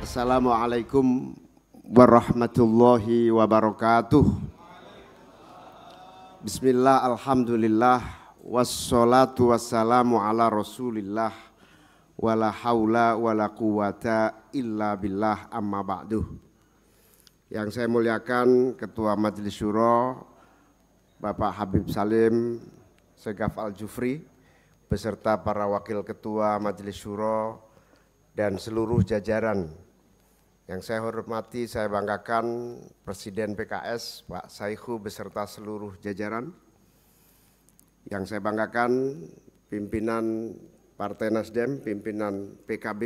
Assalamualaikum warahmatullahi wabarakatuh. Bismillah, alhamdulillah, wassalatu wassalamu ala rasulillah, wala hawla wala quwata illa billah amma ba'du. Yang saya muliakan Ketua Majelis Syuro, Bapak Habib Salim Segaf Al-Jufri, beserta para Wakil Ketua Majelis Syuro dan seluruh jajaran yang saya hormati, saya banggakan Presiden PKS Pak Saihu beserta seluruh jajaran. Yang saya banggakan pimpinan Partai Nasdem, pimpinan PKB.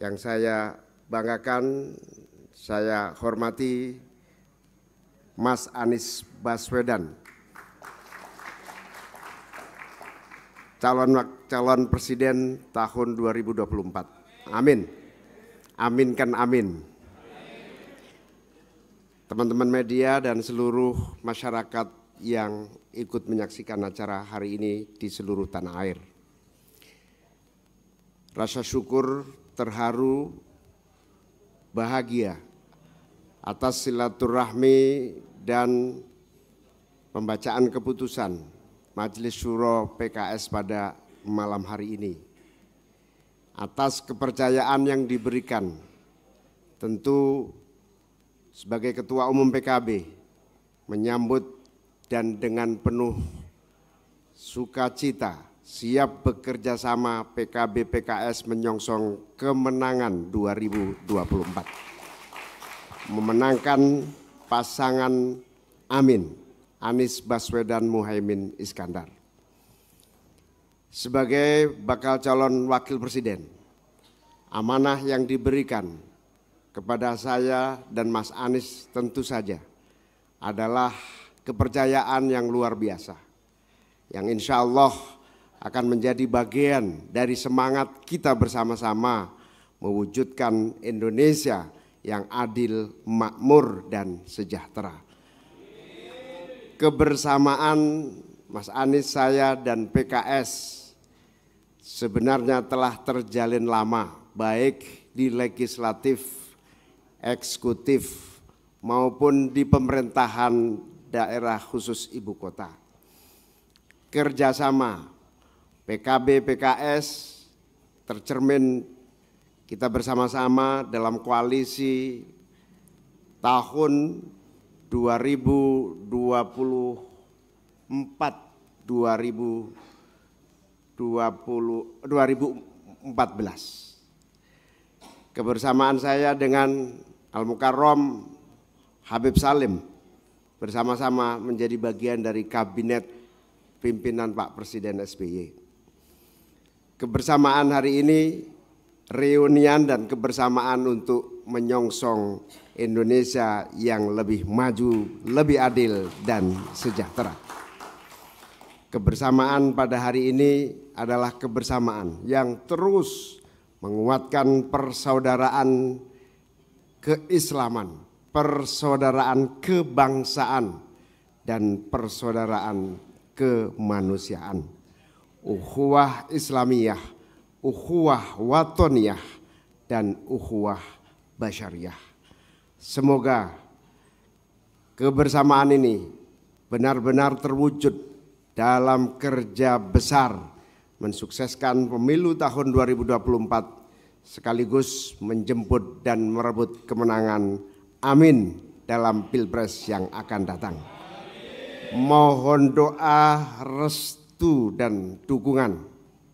Yang saya banggakan, saya hormati Mas Anies Baswedan. Calon calon presiden tahun 2024. Amin. Aminkan amin. Teman-teman media dan seluruh masyarakat yang ikut menyaksikan acara hari ini di seluruh tanah air. Rasa syukur, terharu, bahagia atas silaturahmi dan pembacaan keputusan Majelis Syuro PKS pada malam hari ini atas kepercayaan yang diberikan. Tentu sebagai Ketua Umum PKB menyambut dan dengan penuh sukacita siap bekerja sama PKB PKS menyongsong kemenangan 2024. Memenangkan pasangan Amin Anies Baswedan Muhaimin Iskandar sebagai bakal calon wakil presiden. Amanah yang diberikan kepada saya dan Mas Anies tentu saja adalah kepercayaan yang luar biasa. Yang insya Allah akan menjadi bagian dari semangat kita bersama-sama mewujudkan Indonesia yang adil, makmur, dan sejahtera. Kebersamaan Mas Anies, saya, dan PKS sebenarnya telah terjalin lama baik di legislatif, eksekutif maupun di pemerintahan daerah khusus ibu kota. Kerjasama PKB, PKS tercermin kita bersama-sama dalam koalisi tahun 2024 2000. 20, 2014. Kebersamaan saya dengan Al Mukarrom Habib Salim bersama-sama menjadi bagian dari kabinet pimpinan Pak Presiden SBY. Kebersamaan hari ini reunian dan kebersamaan untuk menyongsong Indonesia yang lebih maju, lebih adil dan sejahtera. Kebersamaan pada hari ini adalah kebersamaan yang terus menguatkan persaudaraan keislaman, persaudaraan kebangsaan, dan persaudaraan kemanusiaan. Uhuwah Islamiyah, uhuwah watoniyah, dan uhuwah Basyariyah. Semoga kebersamaan ini benar-benar terwujud dalam kerja besar mensukseskan pemilu tahun 2024 sekaligus menjemput dan merebut kemenangan. Amin dalam pilpres yang akan datang. Mohon doa, restu dan dukungan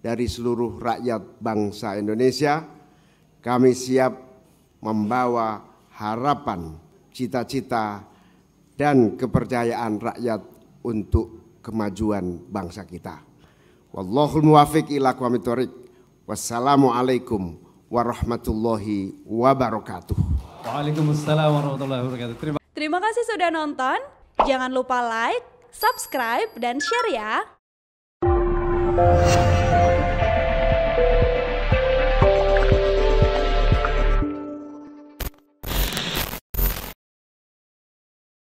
dari seluruh rakyat bangsa Indonesia. Kami siap membawa harapan, cita-cita dan kepercayaan rakyat untuk kemajuan bangsa kita. Wallahul muwafiq ila qwamitorik. Wassalamualaikum warahmatullahi wabarakatuh. Waalaikumsalam warahmatullahi wabarakatuh. Terima, Terima kasih sudah nonton. Jangan lupa like, subscribe, dan share ya.